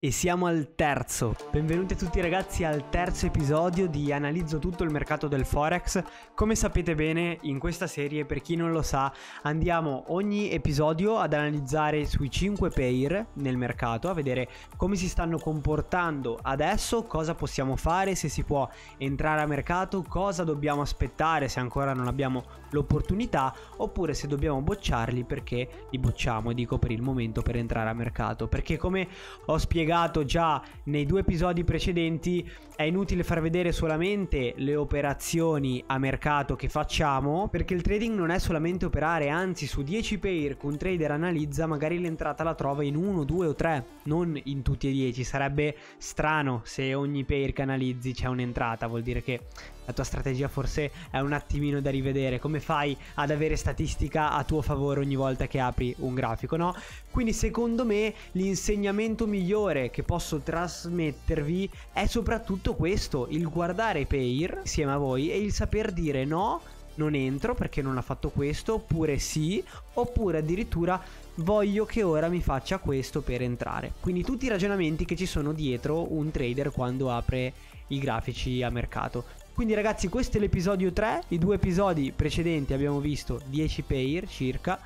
E siamo al terzo. Benvenuti tutti ragazzi al terzo episodio di Analizzo tutto il mercato del Forex. Come sapete bene, in questa serie, per chi non lo sa, andiamo ogni episodio ad analizzare sui 5 pair nel mercato, a vedere come si stanno comportando adesso, cosa possiamo fare, se si può entrare a mercato, cosa dobbiamo aspettare se ancora non abbiamo l'opportunità, oppure se dobbiamo bocciarli perché li bocciamo, dico per il momento, per entrare a mercato. Perché come ho spiegato spiegato già nei due episodi precedenti, è inutile far vedere solamente le operazioni a mercato che facciamo, perché il trading non è solamente operare, anzi su 10 pair che un trader analizza magari l'entrata la trova in uno, due o tre, non in tutti e 10. Sarebbe strano se ogni pair che analizzi c'è un'entrata, vuol dire che la tua strategia forse è un attimino da rivedere, come fai ad avere statistica a tuo favore ogni volta che apri un grafico, no? Quindi secondo me l'insegnamento migliore che posso trasmettervi è soprattutto questo, il guardare i pair insieme a voi e il saper dire no non entro perché non ha fatto questo, oppure sì, oppure addirittura voglio che ora mi faccia questo per entrare. Quindi tutti i ragionamenti che ci sono dietro un trader quando apre i grafici a mercato. Quindi ragazzi questo è l'episodio 3, i due episodi precedenti abbiamo visto 10 pair circa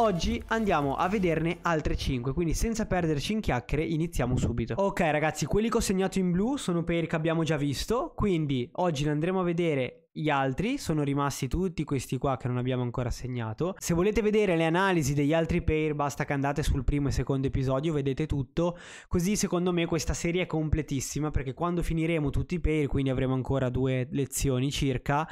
Oggi andiamo a vederne altre 5, quindi senza perderci in chiacchiere iniziamo subito. Ok ragazzi, quelli che ho segnato in blu sono per che abbiamo già visto, quindi oggi ne andremo a vedere gli altri sono rimasti tutti questi qua che non abbiamo ancora segnato se volete vedere le analisi degli altri pair basta che andate sul primo e secondo episodio vedete tutto così secondo me questa serie è completissima perché quando finiremo tutti i pair quindi avremo ancora due lezioni circa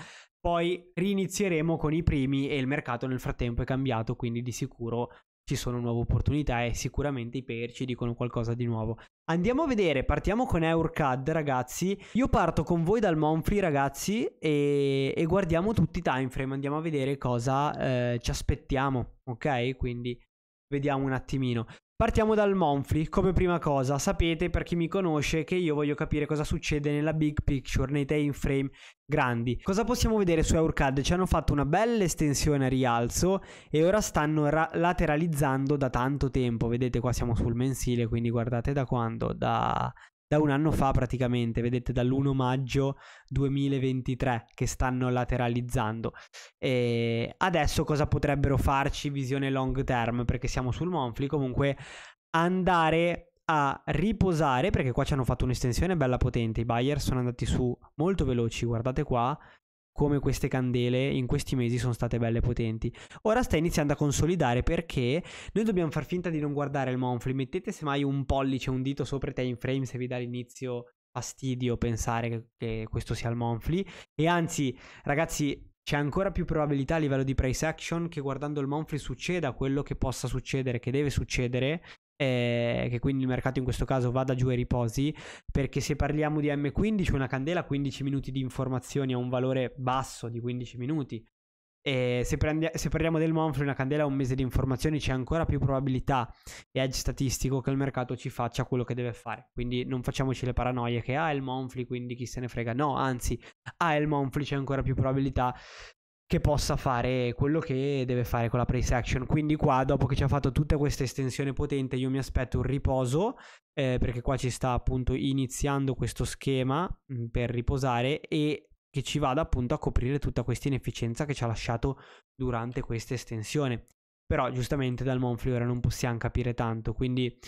poi rinizieremo con i primi e il mercato nel frattempo è cambiato, quindi di sicuro ci sono nuove opportunità e sicuramente i pair ci dicono qualcosa di nuovo. Andiamo a vedere, partiamo con EurCAD ragazzi. Io parto con voi dal Monfree ragazzi e, e guardiamo tutti i time frame, andiamo a vedere cosa eh, ci aspettiamo, ok? Quindi Vediamo un attimino. Partiamo dal Monfrey come prima cosa. Sapete, per chi mi conosce, che io voglio capire cosa succede nella big picture, nei time frame grandi. Cosa possiamo vedere su Eurcad? Ci hanno fatto una bella estensione a rialzo e ora stanno ra- lateralizzando da tanto tempo. Vedete qua siamo sul mensile, quindi guardate da quando? Da da un anno fa praticamente, vedete dall'1 maggio 2023 che stanno lateralizzando. E adesso cosa potrebbero farci visione long term? Perché siamo sul Monfli, comunque andare a riposare perché qua ci hanno fatto un'estensione bella potente, i buyer sono andati su molto veloci, guardate qua, come queste candele in questi mesi sono state belle potenti. Ora sta iniziando a consolidare perché noi dobbiamo far finta di non guardare il monthly. Mettete semmai un pollice, un dito sopra i time frame se vi dà l'inizio fastidio pensare che, questo sia il monthly. E anzi, ragazzi, c'è ancora più probabilità a livello di price action che guardando il monthly succeda quello che possa succedere, che deve succedere eh, che quindi il mercato in questo caso vada giù e riposi, perché se parliamo di M15, una candela 15 minuti di informazioni ha un valore basso di 15 minuti. E se, prendi- se parliamo del Monfrey, una candela ha un mese di informazioni c'è ancora più probabilità e edge statistico che il mercato ci faccia quello che deve fare. Quindi non facciamoci le paranoie che ha ah, il Monfrey, quindi chi se ne frega. No, anzi, ha ah, il Monfrey c'è ancora più probabilità che possa fare quello che deve fare con la Play action. Quindi qua, dopo che ci ha fatto tutta questa estensione potente, io mi aspetto un riposo, eh, perché qua ci sta appunto iniziando questo schema mm, per riposare e che ci vada appunto a coprire tutta questa inefficienza che ci ha lasciato durante questa estensione. Però giustamente dal Monfleur non possiamo capire tanto, quindi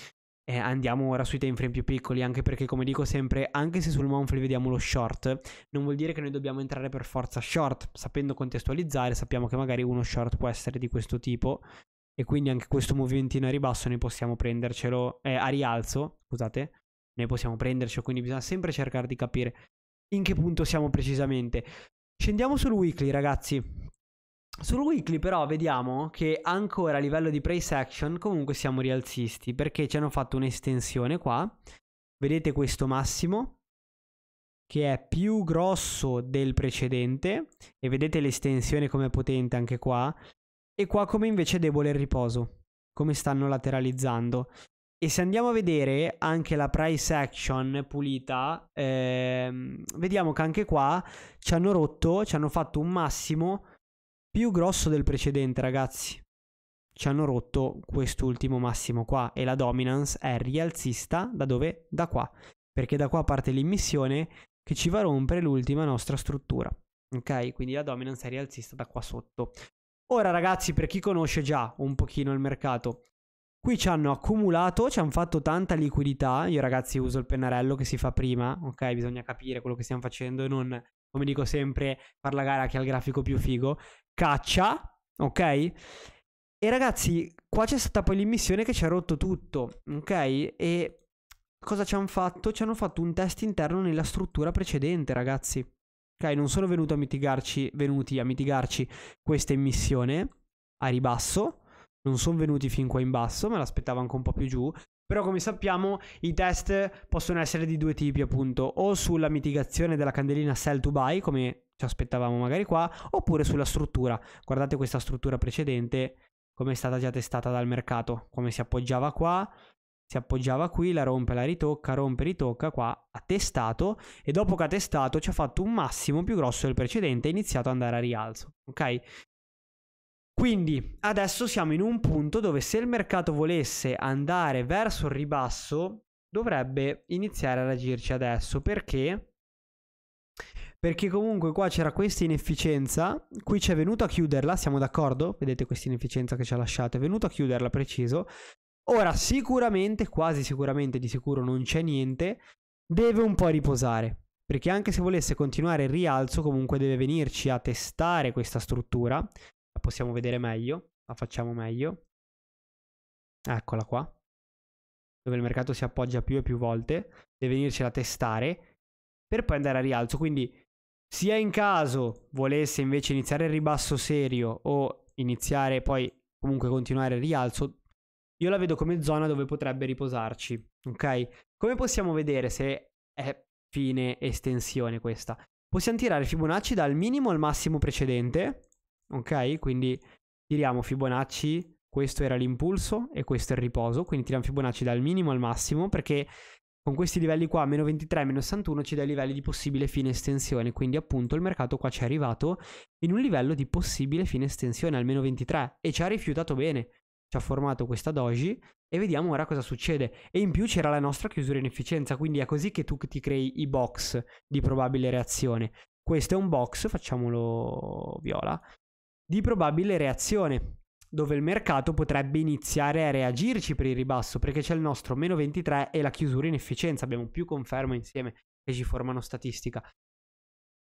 eh, andiamo ora sui time frame più piccoli, anche perché come dico sempre, anche se sul monthly vediamo lo short, non vuol dire che noi dobbiamo entrare per forza short, sapendo contestualizzare, sappiamo che magari uno short può essere di questo tipo e quindi anche questo movimentino a ribasso noi possiamo prendercelo, eh, a rialzo, scusate, noi possiamo prendercelo, quindi bisogna sempre cercare di capire in che punto siamo precisamente. Scendiamo sul weekly, ragazzi. Sul weekly però vediamo che ancora a livello di price action comunque siamo rialzisti perché ci hanno fatto un'estensione qua. Vedete questo massimo che è più grosso del precedente e vedete l'estensione come potente anche qua e qua come invece è debole il riposo, come stanno lateralizzando. E se andiamo a vedere anche la price action pulita, ehm, vediamo che anche qua ci hanno rotto, ci hanno fatto un massimo più grosso del precedente, ragazzi. Ci hanno rotto quest'ultimo massimo qua e la dominance è rialzista da dove? Da qua, perché da qua parte l'immissione che ci va a rompere l'ultima nostra struttura. Ok, quindi la dominance è rialzista da qua sotto. Ora ragazzi, per chi conosce già un pochino il mercato, Qui ci hanno accumulato, ci hanno fatto tanta liquidità. Io ragazzi uso il pennarello che si fa prima, ok? Bisogna capire quello che stiamo facendo e non come dico sempre, far la gara che ha il grafico più figo, caccia, ok? E ragazzi, qua c'è stata poi l'immissione che ci ha rotto tutto, ok? E cosa ci hanno fatto? Ci hanno fatto un test interno nella struttura precedente, ragazzi. Ok, non sono venuto a mitigarci, venuti a mitigarci questa emissione a ribasso, non sono venuti fin qua in basso, me l'aspettavo anche un po' più giù, però come sappiamo i test possono essere di due tipi appunto, o sulla mitigazione della candelina sell to buy come ci aspettavamo magari qua, oppure sulla struttura. Guardate questa struttura precedente come è stata già testata dal mercato, come si appoggiava qua, si appoggiava qui, la rompe, la ritocca, rompe, ritocca, qua ha testato e dopo che ha testato ci ha fatto un massimo più grosso del precedente e ha iniziato ad andare a rialzo, ok? Quindi adesso siamo in un punto dove se il mercato volesse andare verso il ribasso dovrebbe iniziare ad agirci adesso perché perché comunque qua c'era questa inefficienza, qui c'è venuto a chiuderla, siamo d'accordo? Vedete questa inefficienza che ci ha lasciato, è venuto a chiuderla preciso. Ora sicuramente, quasi sicuramente di sicuro non c'è niente, deve un po' riposare, perché anche se volesse continuare il rialzo comunque deve venirci a testare questa struttura possiamo vedere meglio, la facciamo meglio. Eccola qua, dove il mercato si appoggia più e più volte, deve venircela a testare per poi andare a rialzo. Quindi sia in caso volesse invece iniziare il ribasso serio o iniziare poi comunque continuare il rialzo, io la vedo come zona dove potrebbe riposarci, ok? Come possiamo vedere se è fine estensione questa? Possiamo tirare Fibonacci dal minimo al massimo precedente ok? Quindi tiriamo Fibonacci, questo era l'impulso e questo è il riposo, quindi tiriamo Fibonacci dal minimo al massimo perché con questi livelli qua, meno 23, meno 61, ci dai livelli di possibile fine estensione, quindi appunto il mercato qua ci è arrivato in un livello di possibile fine estensione al meno 23 e ci ha rifiutato bene, ci ha formato questa doji e vediamo ora cosa succede. E in più c'era la nostra chiusura in efficienza, quindi è così che tu ti crei i box di probabile reazione. Questo è un box, facciamolo viola, di probabile reazione, dove il mercato potrebbe iniziare a reagirci per il ribasso, perché c'è il nostro meno 23 e la chiusura in efficienza, abbiamo più conferma insieme che ci formano statistica.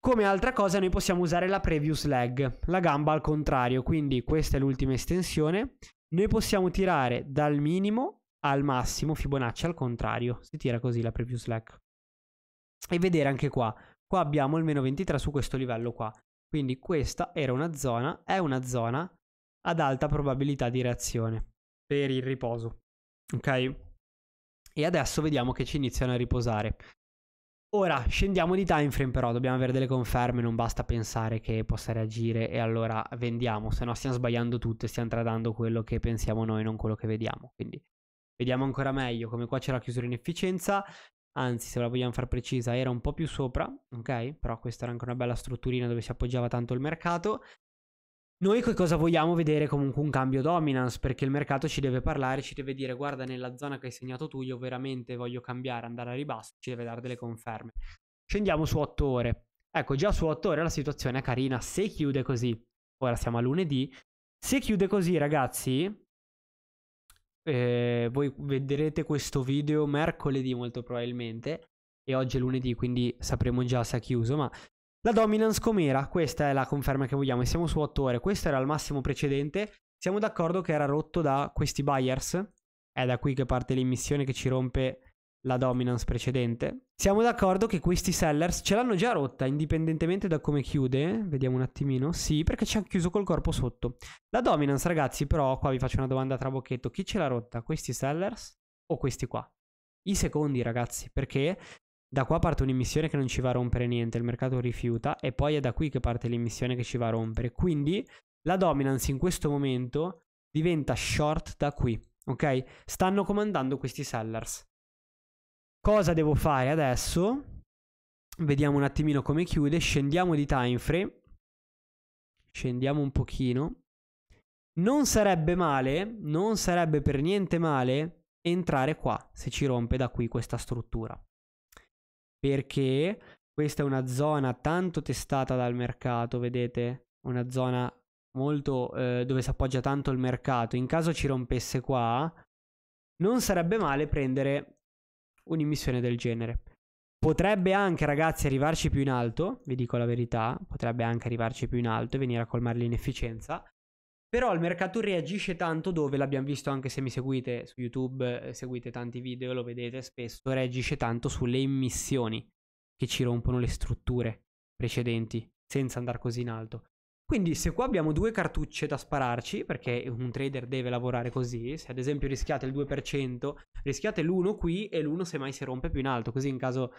Come altra cosa noi possiamo usare la previous leg, la gamba al contrario, quindi questa è l'ultima estensione, noi possiamo tirare dal minimo al massimo Fibonacci al contrario, si tira così la previous leg. E vedere anche qua, qua abbiamo il meno 23 su questo livello qua, quindi questa era una zona, è una zona ad alta probabilità di reazione per il riposo. Ok? E adesso vediamo che ci iniziano a riposare. Ora scendiamo di time frame però, dobbiamo avere delle conferme, non basta pensare che possa reagire e allora vendiamo, se no stiamo sbagliando tutto e stiamo tradando quello che pensiamo noi, non quello che vediamo. Quindi vediamo ancora meglio come qua c'è la chiusura in efficienza, anzi se la vogliamo far precisa era un po' più sopra, ok? Però questa era anche una bella strutturina dove si appoggiava tanto il mercato. Noi che cosa vogliamo vedere comunque un cambio dominance perché il mercato ci deve parlare, ci deve dire guarda nella zona che hai segnato tu io veramente voglio cambiare, andare a ribasso, ci deve dare delle conferme. Scendiamo su 8 ore. Ecco, già su 8 ore la situazione è carina se chiude così. Ora siamo a lunedì. Se chiude così, ragazzi, eh, voi vedrete questo video mercoledì molto probabilmente e oggi è lunedì quindi sapremo già se ha chiuso ma la dominance com'era? Questa è la conferma che vogliamo e siamo su 8 ore, questo era il massimo precedente siamo d'accordo che era rotto da questi buyers è da qui che parte l'emissione che ci rompe la dominance precedente. Siamo d'accordo che questi sellers ce l'hanno già rotta, indipendentemente da come chiude. Vediamo un attimino. Sì, perché ci hanno chiuso col corpo sotto. La dominance, ragazzi, però, qua vi faccio una domanda tra bocchetto. Chi ce l'ha rotta? Questi sellers o questi qua? I secondi, ragazzi, perché da qua parte un'immissione che non ci va a rompere niente, il mercato rifiuta, e poi è da qui che parte l'immissione che ci va a rompere. Quindi la dominance in questo momento diventa short da qui, ok? Stanno comandando questi sellers. Cosa devo fare adesso? Vediamo un attimino come chiude. Scendiamo di time frame. Scendiamo un pochino. Non sarebbe male, non sarebbe per niente male entrare qua se ci rompe da qui questa struttura. Perché questa è una zona tanto testata dal mercato, vedete? Una zona molto eh, dove si appoggia tanto il mercato. In caso ci rompesse qua, non sarebbe male prendere un'immissione del genere. Potrebbe anche, ragazzi, arrivarci più in alto, vi dico la verità, potrebbe anche arrivarci più in alto e venire a colmare l'inefficienza. Però il mercato reagisce tanto dove l'abbiamo visto anche se mi seguite su YouTube, eh, seguite tanti video, lo vedete spesso, reagisce tanto sulle immissioni che ci rompono le strutture precedenti senza andare così in alto. Quindi se qua abbiamo due cartucce da spararci, perché un trader deve lavorare così, se ad esempio rischiate il 2%, rischiate l'1 qui e l'1 se mai si rompe più in alto, così in caso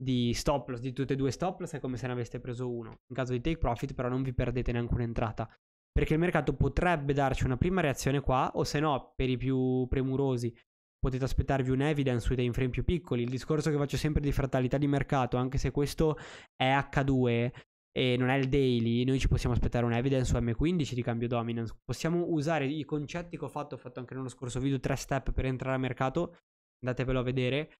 di stop loss, di tutte e due stop loss è come se ne aveste preso uno. In caso di take profit però non vi perdete neanche un'entrata, perché il mercato potrebbe darci una prima reazione qua, o se no, per i più premurosi, potete aspettarvi un evidence sui time frame più piccoli. Il discorso che faccio sempre di fratalità di mercato, anche se questo è H2, e non è il daily, noi ci possiamo aspettare un evidence o M15 di cambio dominance. Possiamo usare i concetti che ho fatto, ho fatto anche nello scorso video, tre step per entrare al mercato, andatevelo a vedere.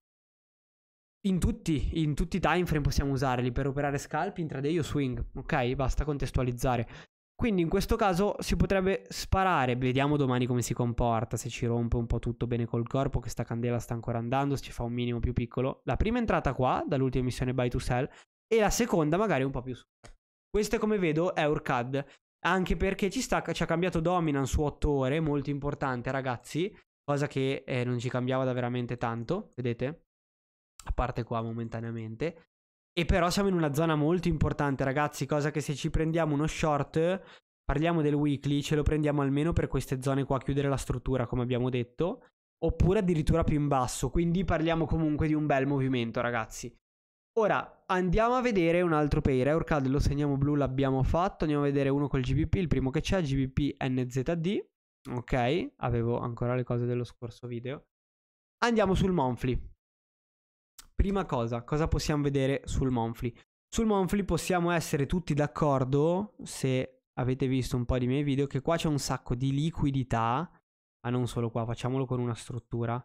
In tutti, in tutti i time frame possiamo usarli per operare scalp, intraday o swing, ok? Basta contestualizzare. Quindi in questo caso si potrebbe sparare, vediamo domani come si comporta, se ci rompe un po' tutto bene col corpo, che sta candela sta ancora andando, se ci fa un minimo più piccolo. La prima entrata qua, dall'ultima missione buy to sell, e la seconda magari un po' più su. Questo come vedo è Urcad, anche perché ci, sta, ci ha cambiato Dominan su 8 ore, molto importante ragazzi, cosa che eh, non ci cambiava da veramente tanto, vedete? A parte qua momentaneamente. E però siamo in una zona molto importante ragazzi, cosa che se ci prendiamo uno short, parliamo del weekly, ce lo prendiamo almeno per queste zone qua, chiudere la struttura come abbiamo detto, oppure addirittura più in basso, quindi parliamo comunque di un bel movimento ragazzi. Ora andiamo a vedere un altro pair, Eurcad eh, lo segniamo blu, l'abbiamo fatto, andiamo a vedere uno col GBP, il primo che c'è, GBP NZD, ok, avevo ancora le cose dello scorso video. Andiamo sul monthly. Prima cosa, cosa possiamo vedere sul monthly? Sul monthly possiamo essere tutti d'accordo, se avete visto un po' di miei video, che qua c'è un sacco di liquidità, ma non solo qua, facciamolo con una struttura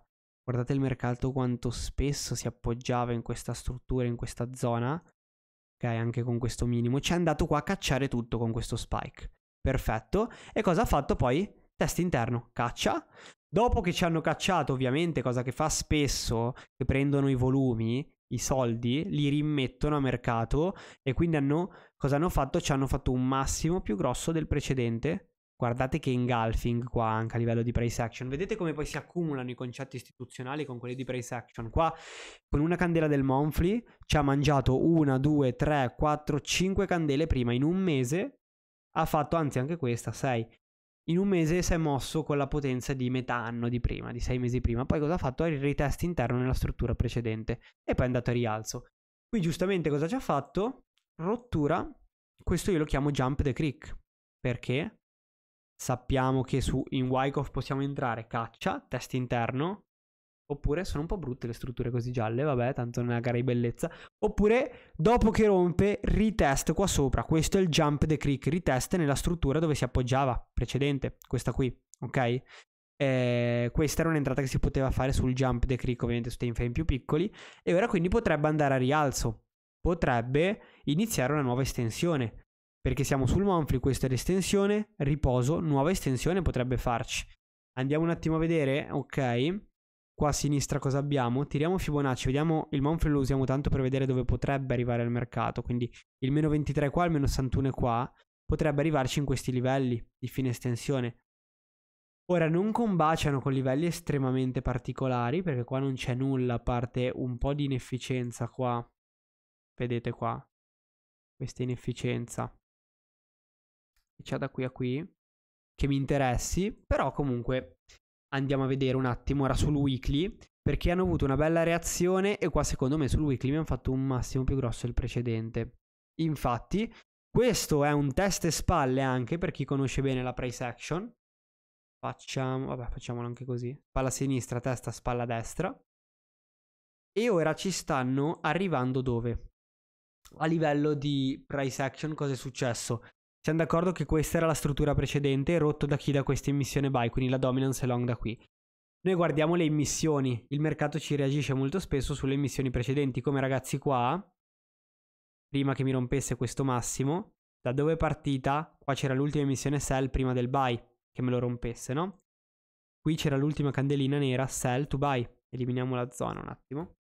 Guardate il mercato quanto spesso si appoggiava in questa struttura, in questa zona. Ok, anche con questo minimo. Ci è andato qua a cacciare tutto con questo spike. Perfetto. E cosa ha fatto poi? Test interno. Caccia. Dopo che ci hanno cacciato, ovviamente, cosa che fa spesso, che prendono i volumi, i soldi, li rimettono a mercato e quindi hanno, cosa hanno fatto? Ci hanno fatto un massimo più grosso del precedente Guardate che engulfing qua anche a livello di price action. Vedete come poi si accumulano i concetti istituzionali con quelli di price action. Qua con una candela del Monfly ci ha mangiato una, due, tre, quattro, cinque candele prima in un mese. Ha fatto anzi anche questa, sei. In un mese si è mosso con la potenza di metà anno di prima, di sei mesi prima. Poi cosa ha fatto? Ha il retest interno nella struttura precedente e poi è andato a rialzo. Qui giustamente cosa ci ha fatto? Rottura. Questo io lo chiamo jump the creek. Perché? Sappiamo che su, in Wyckoff possiamo entrare caccia, test interno, Oppure sono un po' brutte le strutture così gialle, vabbè, tanto non è una gara di bellezza. Oppure dopo che rompe, ritest qua sopra. Questo è il jump the creek, ritest nella struttura dove si appoggiava precedente, questa qui, ok? Eh, questa era un'entrata che si poteva fare sul jump the creek, ovviamente su time frame più piccoli. E ora quindi potrebbe andare a rialzo, potrebbe iniziare una nuova estensione perché siamo sul Monfrey, questa è l'estensione, riposo, nuova estensione potrebbe farci. Andiamo un attimo a vedere, ok, qua a sinistra cosa abbiamo, tiriamo Fibonacci, vediamo, il Monfrey lo usiamo tanto per vedere dove potrebbe arrivare al mercato, quindi il meno 23 qua, il meno 61 qua, potrebbe arrivarci in questi livelli di fine estensione. Ora non combaciano con livelli estremamente particolari perché qua non c'è nulla a parte un po' di inefficienza qua. Vedete qua. Questa inefficienza cioè da qui a qui, che mi interessi, però comunque andiamo a vedere un attimo ora sul weekly, perché hanno avuto una bella reazione e qua secondo me sul weekly mi hanno fatto un massimo più grosso del precedente. Infatti, questo è un test spalle anche per chi conosce bene la price action. Facciamo, vabbè, facciamolo anche così. Spalla sinistra, testa, spalla destra. E ora ci stanno arrivando dove? A livello di price action cosa è successo? Siamo d'accordo che questa era la struttura precedente, rotto da chi da questa emissione buy, quindi la dominance è long da qui. Noi guardiamo le emissioni, il mercato ci reagisce molto spesso sulle emissioni precedenti, come ragazzi qua, prima che mi rompesse questo massimo, da dove è partita? Qua c'era l'ultima emissione sell prima del buy, che me lo rompesse, no? Qui c'era l'ultima candelina nera, sell to buy, eliminiamo la zona un attimo,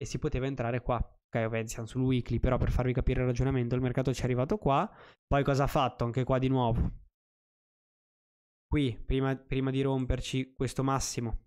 e si poteva entrare qua. Ok, ovviamente siamo sul weekly, però per farvi capire il ragionamento, il mercato ci è arrivato qua, poi cosa ha fatto? Anche qua di nuovo. Qui, prima, prima di romperci questo massimo,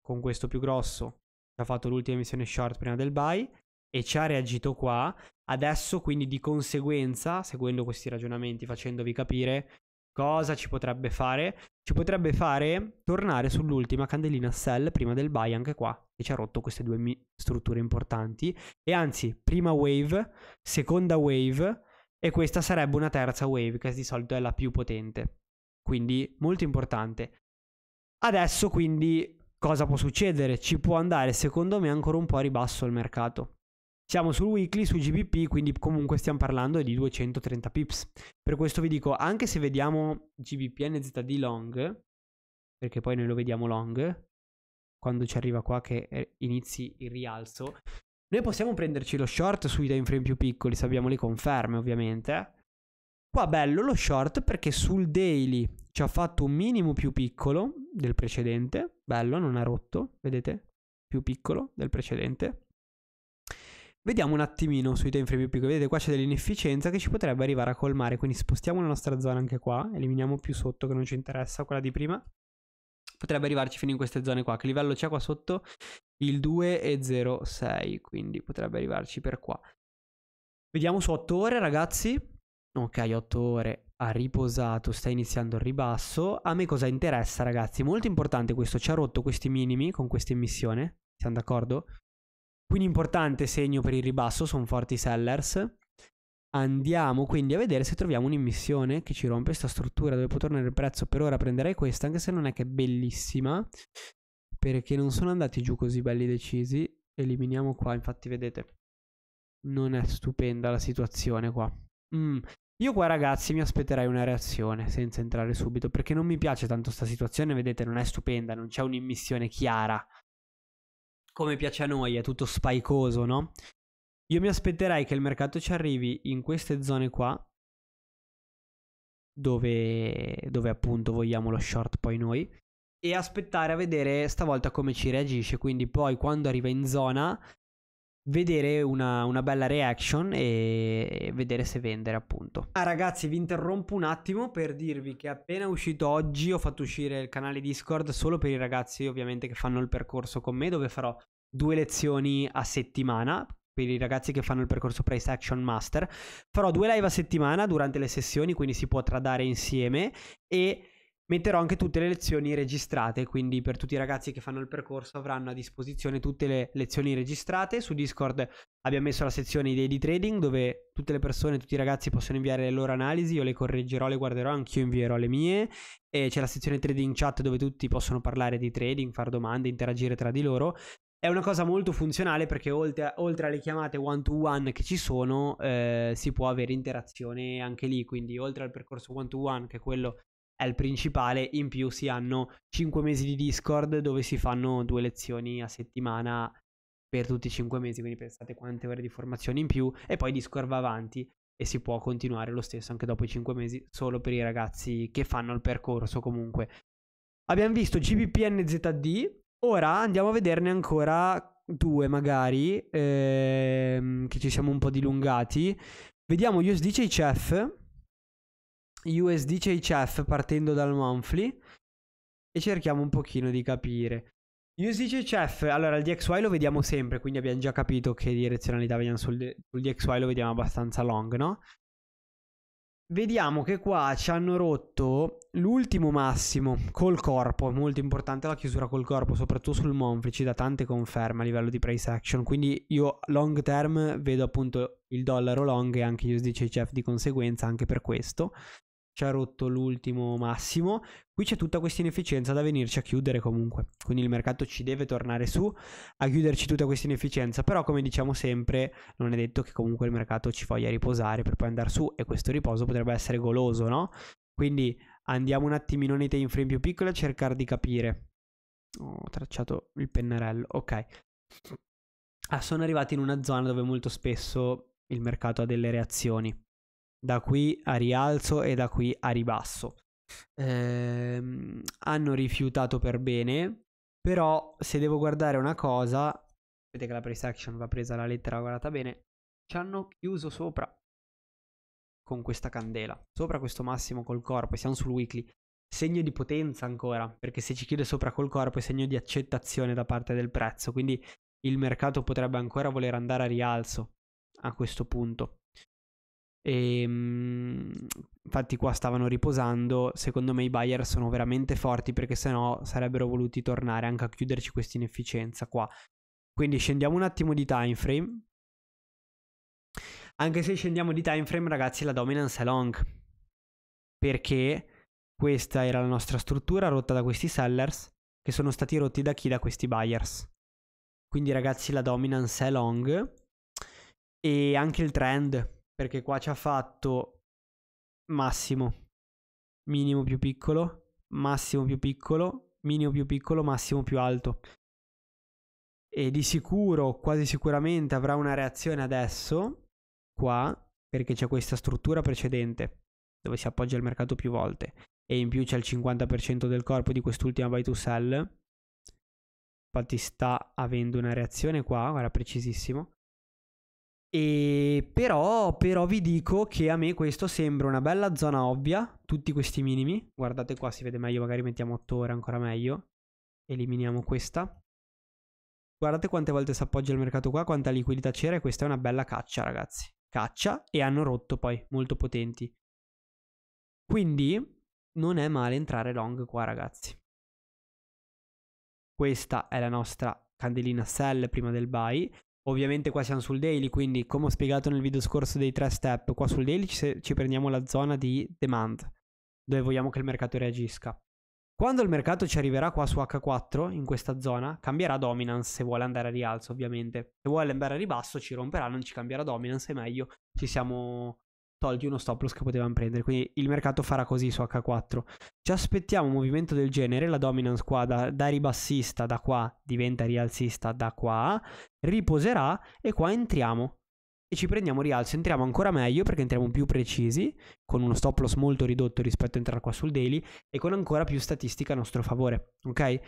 con questo più grosso, ha fatto l'ultima missione short prima del buy e ci ha reagito qua. Adesso quindi di conseguenza, seguendo questi ragionamenti, facendovi capire cosa ci potrebbe fare, ci potrebbe fare tornare sull'ultima candelina sell prima del buy anche qua, che ci ha rotto queste due strutture importanti. E anzi, prima wave, seconda wave, e questa sarebbe una terza wave, che di solito è la più potente. Quindi molto importante. Adesso quindi cosa può succedere? Ci può andare secondo me ancora un po' a ribasso il mercato. Siamo sul weekly, su GBP, quindi comunque stiamo parlando di 230 pips. Per questo vi dico, anche se vediamo GBP NZD long, perché poi noi lo vediamo long, quando ci arriva qua che eh, inizi il rialzo, noi possiamo prenderci lo short sui time frame più piccoli se abbiamo le conferme, ovviamente. Qua bello lo short perché sul daily ci ha fatto un minimo più piccolo del precedente. Bello, non ha rotto, vedete? Più piccolo del precedente. Vediamo un attimino sui time frame più piccoli. Vedete, qua c'è dell'inefficienza che ci potrebbe arrivare a colmare. Quindi spostiamo la nostra zona anche qua. Eliminiamo più sotto che non ci interessa, quella di prima. Potrebbe arrivarci fino in queste zone qua. Che livello c'è qua sotto? il 2.06 quindi potrebbe arrivarci per qua. Vediamo su 8 ore ragazzi. Ok, 8 ore ha riposato, sta iniziando il ribasso. A me cosa interessa ragazzi? Molto importante questo, ci ha rotto questi minimi con questa emissione, siamo d'accordo? Quindi importante segno per il ribasso, sono forti sellers. Andiamo quindi a vedere se troviamo un'immissione che ci rompe questa struttura dove può tornare il prezzo. Per ora prenderei questa, anche se non è che è bellissima perché non sono andati giù così belli decisi. Eliminiamo qua, infatti vedete, non è stupenda la situazione qua. Mm. Io qua ragazzi mi aspetterei una reazione senza entrare subito, perché non mi piace tanto sta situazione, vedete, non è stupenda, non c'è un'immissione chiara. Come piace a noi, è tutto spaicoso, no? Io mi aspetterei che il mercato ci arrivi in queste zone qua, dove, dove appunto vogliamo lo short poi noi, e aspettare a vedere stavolta come ci reagisce. Quindi poi quando arriva in zona vedere una, una, bella reaction e vedere se vendere appunto. Ah ragazzi vi interrompo un attimo per dirvi che appena uscito oggi ho fatto uscire il canale Discord solo per i ragazzi ovviamente che fanno il percorso con me dove farò due lezioni a settimana per i ragazzi che fanno il percorso Price Action Master. Farò due live a settimana durante le sessioni quindi si può tradare insieme e Metterò anche tutte le lezioni registrate, quindi per tutti i ragazzi che fanno il percorso avranno a disposizione tutte le lezioni registrate. Su Discord abbiamo messo la sezione idee di trading dove tutte le persone, tutti i ragazzi possono inviare le loro analisi, io le correggerò, le guarderò, anch'io invierò le mie. E c'è la sezione trading chat dove tutti possono parlare di trading, fare domande, interagire tra di loro. È una cosa molto funzionale perché oltre, oltre alle chiamate one to one che ci sono, eh, si può avere interazione anche lì. Quindi, oltre al percorso one to one, che è quello è il principale, in più si hanno 5 mesi di Discord dove si fanno due lezioni a settimana per tutti i 5 mesi, quindi pensate quante ore di formazione in più e poi Discord va avanti e si può continuare lo stesso anche dopo i 5 mesi solo per i ragazzi che fanno il percorso comunque. Abbiamo visto GBPNZD, ora andiamo a vederne ancora due magari ehm, che ci siamo un po' dilungati. Vediamo USD CHF USD CHF partendo dal monthly e cerchiamo un pochino di capire. USD CHF, allora il DXY lo vediamo sempre, quindi abbiamo già capito che direzionalità vediamo sul, sul DXY, lo vediamo abbastanza long, no? Vediamo che qua ci hanno rotto l'ultimo massimo col corpo, è molto importante la chiusura col corpo, soprattutto sul monthly, ci dà tante conferme a livello di price action, quindi io long term vedo appunto il dollaro long e anche USDCHF di conseguenza anche per questo ci ha rotto l'ultimo massimo. Qui c'è tutta questa inefficienza da venirci a chiudere comunque. Quindi il mercato ci deve tornare su a chiuderci tutta questa inefficienza. Però, come diciamo sempre, non è detto che comunque il mercato ci voglia riposare per poi andare su. E questo riposo potrebbe essere goloso, no? Quindi andiamo un attimino nei time frame più piccoli a cercare di capire. Ho tracciato il pennarello. Ok. Ah, sono arrivati in una zona dove molto spesso il mercato ha delle reazioni da qui a rialzo e da qui a ribasso. Eh, hanno rifiutato per bene, però se devo guardare una cosa, vedete che la price action va presa la lettera, guardata bene, ci hanno chiuso sopra con questa candela, sopra questo massimo col corpo, siamo sul weekly, segno di potenza ancora, perché se ci chiude sopra col corpo è segno di accettazione da parte del prezzo, quindi il mercato potrebbe ancora voler andare a rialzo a questo punto. E, ehm, infatti qua stavano riposando, secondo me i buyer sono veramente forti perché sennò sarebbero voluti tornare anche a chiuderci questa inefficienza qua. Quindi scendiamo un attimo di time frame. Anche se scendiamo di time frame, ragazzi, la dominance è long. Perché questa era la nostra struttura rotta da questi sellers che sono stati rotti da chi? Da questi buyers. Quindi ragazzi la dominance è long e anche il trend perché qua ci ha fatto massimo, minimo più piccolo, massimo più piccolo, minimo più piccolo, massimo più alto. E di sicuro, quasi sicuramente avrà una reazione adesso, qua, perché c'è questa struttura precedente, dove si appoggia il mercato più volte, e in più c'è il 50% del corpo di quest'ultima buy to sell, infatti sta avendo una reazione qua, era precisissimo, e però, però vi dico che a me questo sembra una bella zona ovvia, tutti questi minimi. Guardate qua, si vede meglio, magari mettiamo 8 ore ancora meglio. Eliminiamo questa. Guardate quante volte si appoggia il mercato qua, quanta liquidità c'era e questa è una bella caccia ragazzi. Caccia e hanno rotto poi, molto potenti. Quindi non è male entrare long qua ragazzi. Questa è la nostra candelina sell prima del buy. Ovviamente qua siamo sul daily, quindi come ho spiegato nel video scorso dei tre step, qua sul daily ci, ci prendiamo la zona di demand, dove vogliamo che il mercato reagisca. Quando il mercato ci arriverà qua su H4, in questa zona, cambierà dominance se vuole andare a rialzo ovviamente. Se vuole andare a ribasso ci romperà, non ci cambierà dominance, è meglio, ci siamo togli uno stop loss che potevano prendere. Quindi il mercato farà così su H4. Ci aspettiamo un movimento del genere, la dominance qua da, da ribassista da qua diventa rialzista da qua, riposerà e qua entriamo e ci prendiamo rialzo, entriamo ancora meglio perché entriamo più precisi, con uno stop loss molto ridotto rispetto a entrare qua sul daily e con ancora più statistica a nostro favore, ok?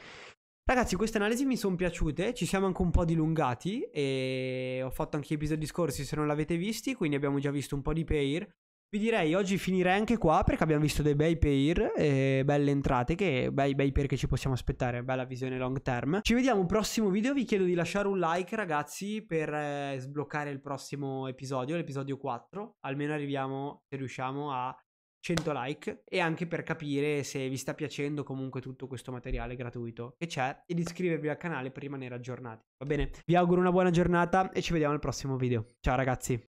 Ragazzi, queste analisi mi sono piaciute, ci siamo anche un po' dilungati e ho fatto anche episodi scorsi se non l'avete visti, quindi abbiamo già visto un po' di pair. Vi direi oggi finirei anche qua perché abbiamo visto dei bei pair, e belle entrate, che, bei, bei pair che ci possiamo aspettare, bella visione long term. Ci vediamo al prossimo video, vi chiedo di lasciare un like ragazzi per eh, sbloccare il prossimo episodio, l'episodio 4, almeno arriviamo, se riusciamo, a 100 like e anche per capire se vi sta piacendo comunque tutto questo materiale gratuito che c'è e di iscrivervi al canale per rimanere aggiornati. Va bene, vi auguro una buona giornata e ci vediamo al prossimo video. Ciao ragazzi!